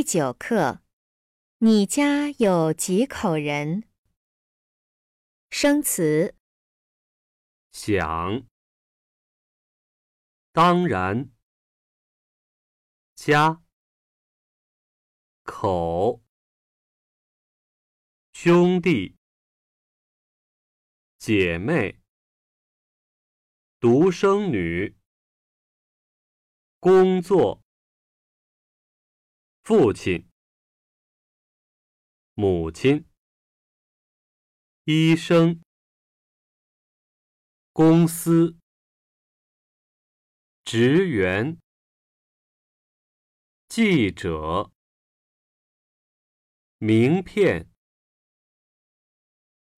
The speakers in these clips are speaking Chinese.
第九课，你家有几口人？生词：想，当然，家，口，兄弟，姐妹，独生女，工作。父亲、母亲、医生、公司职员、记者、名片、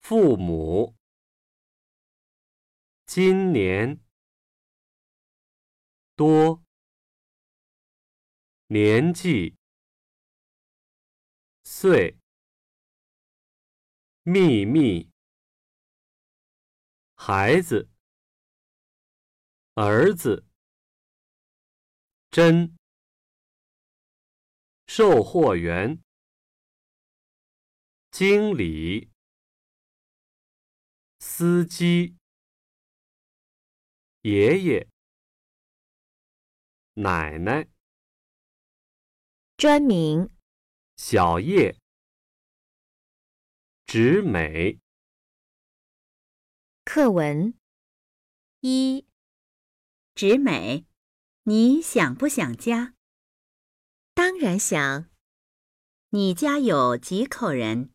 父母、今年多年纪。岁，秘密，孩子，儿子，真，售货员，经理，司机，爷爷，奶奶，专名。小叶，植美。课文一，植美，你想不想家？当然想。你家有几口人？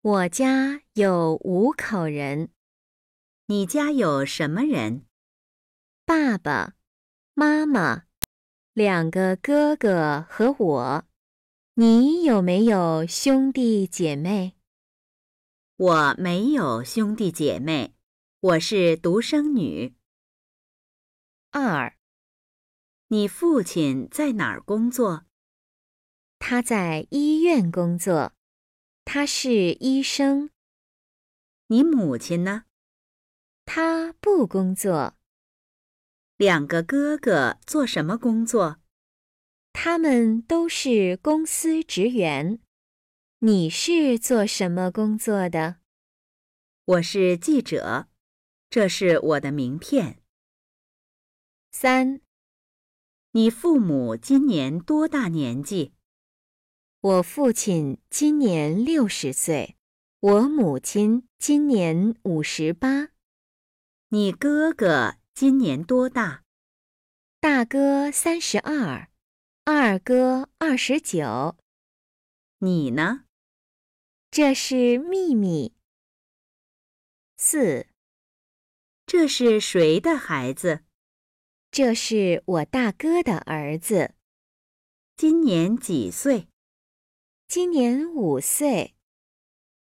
我家有五口人。你家有什么人？爸爸妈妈，两个哥哥和我。你有没有兄弟姐妹？我没有兄弟姐妹，我是独生女。二，你父亲在哪儿工作？他在医院工作，他是医生。你母亲呢？他不工作。两个哥哥做什么工作？他们都是公司职员。你是做什么工作的？我是记者。这是我的名片。三，你父母今年多大年纪？我父亲今年六十岁，我母亲今年五十八。你哥哥今年多大？大哥三十二。二哥二十九，你呢？这是秘密。四，这是谁的孩子？这是我大哥的儿子。今年几岁？今年五岁。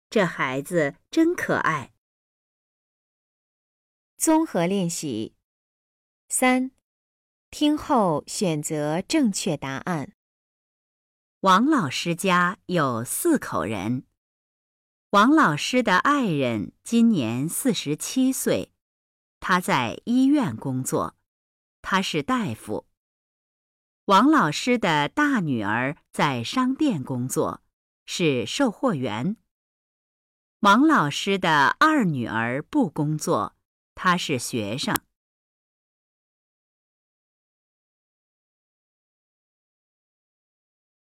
这孩子真可爱。综合练习三。听后选择正确答案。王老师家有四口人，王老师的爱人今年四十七岁，他在医院工作，他是大夫。王老师的大女儿在商店工作，是售货员。王老师的二女儿不工作，她是学生。